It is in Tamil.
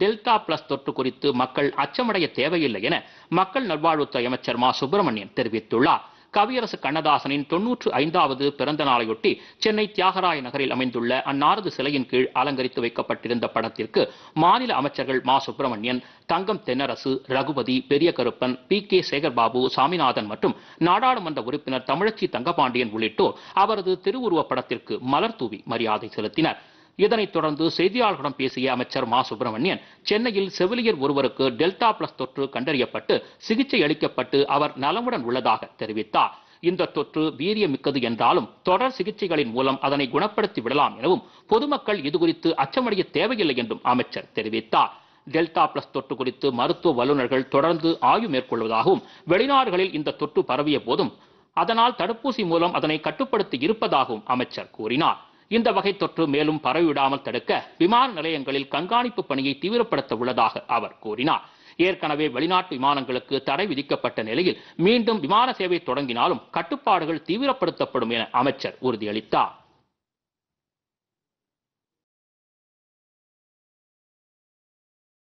டெல்டா பிளஸ் தொற்று குறித்து மக்கள் அச்சமடைய தேவையில்லை என மக்கள் நல்வாழ்வுத்துறை அமைச்சர் மா சுப்பிரமணியன் தெரிவித்துள்ளார் கவியரசு கண்ணதாசனின் தொன்னூற்று ஐந்தாவது பிறந்த நாளையொட்டி சென்னை தியாகராய நகரில் அமைந்துள்ள அன்னாரது சிலையின் கீழ் அலங்கரித்து வைக்கப்பட்டிருந்த படத்திற்கு மாநில அமைச்சர்கள் மா சுப்பிரமணியன் தங்கம் Thennarasu Raghupathy Periyakaruppan P K Sekarbabu Saminathan மற்றும் நாடாளுமன்ற உறுப்பினர் தமிழச்சி தங்கபாண்டியன் உள்ளிட்டோர் அவரது திருவுருவப் படத்திற்கு மலர் தூவி மரியாதை செலுத்தினர் இதனைத் தொடர்ந்து செய்தியாளர்களிடம் பேசிய அமைச்சர் மா சுப்பிரமணியன் சென்னையில் செவிலியர் ஒருவருக்கு டெல்டா பிளஸ் தொற்று கண்டறியப்பட்டு சிகிச்சை அளிக்கப்பட்டு அவர் நலமுடன் உள்ளதாக தெரிவித்தார் இந்த தொற்று வீரியமிக்கது என்றாலும் தொடர் சிகிச்சைகளின் மூலம் அதனை குணப்படுத்தி விடலாம் எனவும் பொதுமக்கள் இதுகுறித்து அச்சமடைய தேவையில்லை என்றும் அமைச்சர் தெரிவித்தார் டெல்டா பிளஸ் தொற்று குறித்து மருத்துவ வல்லுநர்கள் தொடர்ந்து ஆய்வு மேற்கொள்வதாகவும் வெளிநாடுகளில் இந்த தொற்று பரவிய போதும் அதனால் தடுப்பூசி மூலம் அதனை கட்டுப்படுத்தி இருப்பதாகவும் அமைச்சர் கூறினார் இந்த வகை தொற்று மேலும் பரவிவிடாமல் தடுக்க விமான நிலையங்களில் கண்காணிப்பு பணியை தீவிரப்படுத்த உள்ளதாக அவர் கூறினார் ஏற்கனவே வெளிநாட்டு விமானங்களுக்கு தடை விதிக்கப்பட்ட நிலையில் மீண்டும் விமான சேவை தொடங்கினாலும் கட்டுப்பாடுகள் தீவிரப்படுத்தப்படும் என அமைச்சர் உறுதியளித்தார்